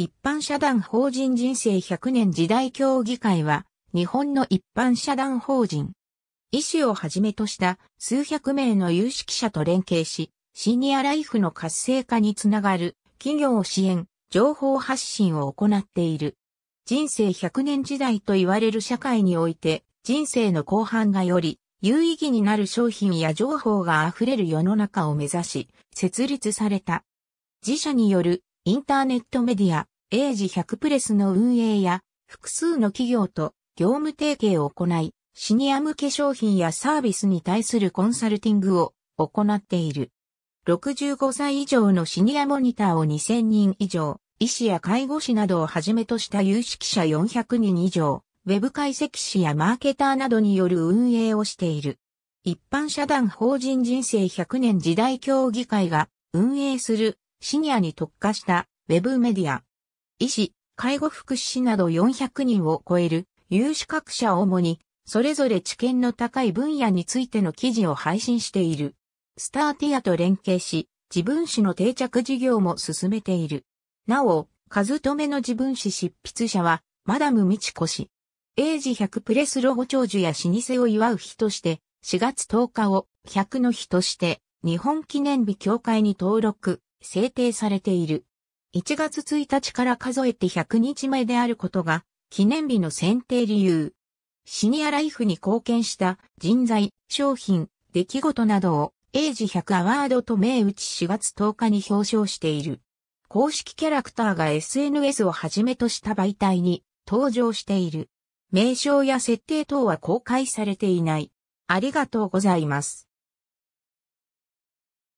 一般社団法人人生100年時代協議会は、日本の一般社団法人。医師をはじめとした数百名の有識者と連携し、シニアライフの活性化につながる企業支援、情報発信を行っている。人生100年時代と言われる社会において、人生の後半がより有意義になる商品や情報が溢れる世の中を目指し、設立された。自社によるインターネットメディア、英字100プレスの運営や、複数の企業と業務提携を行い、シニア向け商品やサービスに対するコンサルティングを行っている。65歳以上のシニアモニターを2000人以上、医師や介護士などをはじめとした有識者400人以上、ウェブ解析士やマーケターなどによる運営をしている。一般社団法人人生100年時代協議会が運営するシニアに特化したウェブメディア、医師、介護福祉士など400人を超える有資格者を主に、それぞれ知見の高い分野についての記事を配信している。スターティアと連携し、自分史の定着事業も進めている。なお、数止めの自分史執筆者は、マダム・ミチコ氏。英字100プレスロゴ長寿や老舗を祝う日として、4月10日を100の日として、日本記念日協会に登録、制定されている。1月1日から数えて100日目であることが、記念日の選定理由。シニアライフに貢献した人材、商品、出来事などを、英字100アワードと銘打ち4月10日に表彰している。公式キャラクターが SNS をはじめとした媒体に登場している。名称や設定等は公開されていない。ありがとうございます。